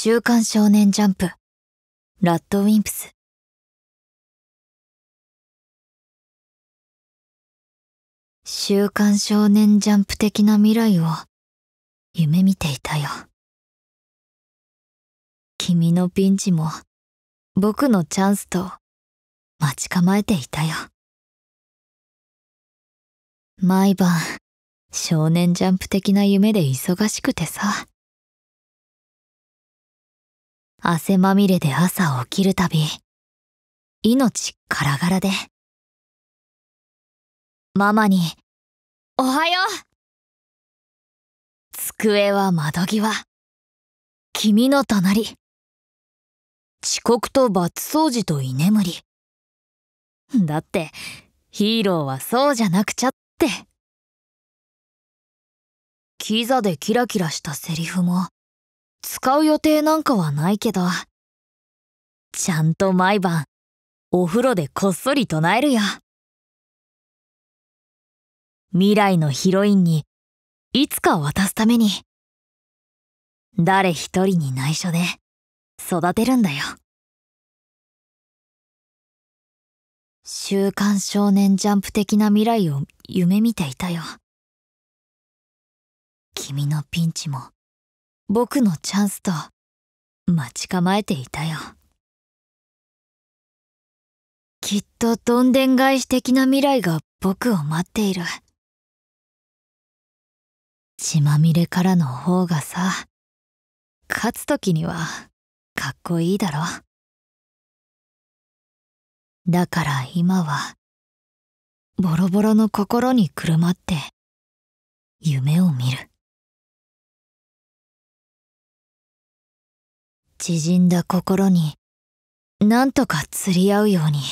週刊少年ジャンプ、ラッドウィンプス。週刊少年ジャンプ的な未来を夢見ていたよ。君のピンチも僕のチャンスと待ち構えていたよ。毎晩少年ジャンプ的な夢で忙しくてさ。汗まみれで朝起きるたび、命からがらで。ママに、おはよう机は窓際。君の隣。遅刻と罰掃除と居眠り。だって、ヒーローはそうじゃなくちゃって。キザでキラキラしたセリフも、使う予定なんかはないけど、ちゃんと毎晩、お風呂でこっそり唱えるよ。未来のヒロインに、いつか渡すために、誰一人に内緒で育てるんだよ。週刊少年ジャンプ的な未来を夢見ていたよ。君のピンチも僕のチャンスと待ち構えていたよ。きっとどんでん返し的な未来が僕を待っている。血まみれからの方がさ、勝つ時にはかっこいいだろ。だから今は、ボロボロの心にくるまって、夢を見る。縮んだ心に、なんとか釣り合うように。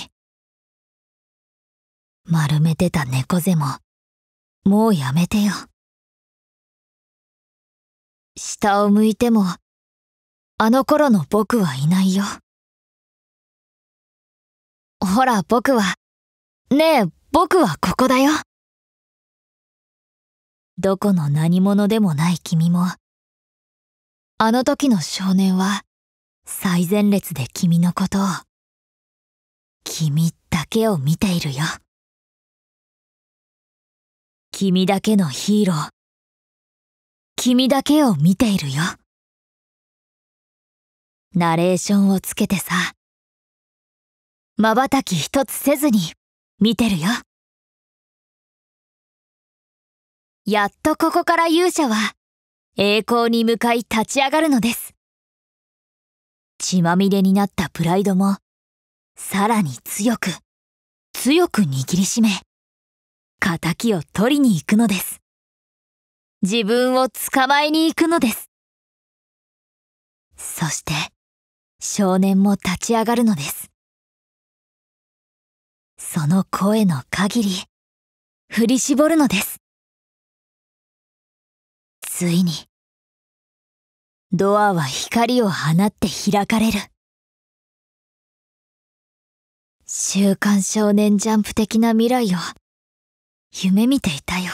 丸めてた猫背も、もうやめてよ。下を向いても、あの頃の僕はいないよ。ほら僕は、ねえ僕はここだよ。どこの何者でもない君も、あの時の少年は、最前列で君のことを。君だけを見ているよ。君だけのヒーロー。君だけを見ているよ。ナレーションをつけてさ。瞬き一つせずに見てるよ。やっとここから勇者は栄光に向かい立ち上がるのです。血まみれになったプライドも、さらに強く、強く握りしめ、仇を取りに行くのです。自分を捕まえに行くのです。そして、少年も立ち上がるのです。その声の限り、振り絞るのです。ついに、ドアは光を放って開かれる。週刊少年ジャンプ的な未来を夢見ていたよ。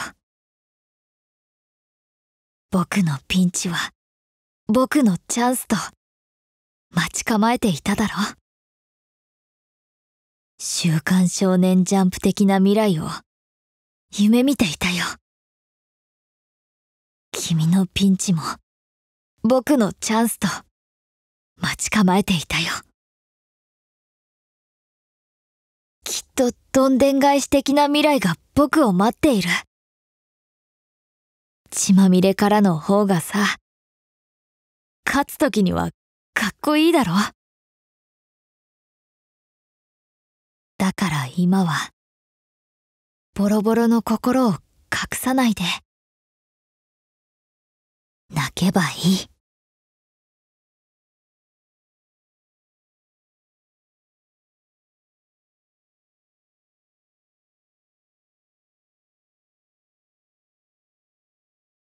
僕のピンチは僕のチャンスと待ち構えていただろう。週刊少年ジャンプ的な未来を夢見ていたよ。君のピンチも僕のチャンスと待ち構えていたよ。きっとどんでん返し的な未来が僕を待っている。血まみれからの方がさ、勝つ時にはかっこいいだろ。だから今は、ボロボロの心を隠さないで、泣けばいい。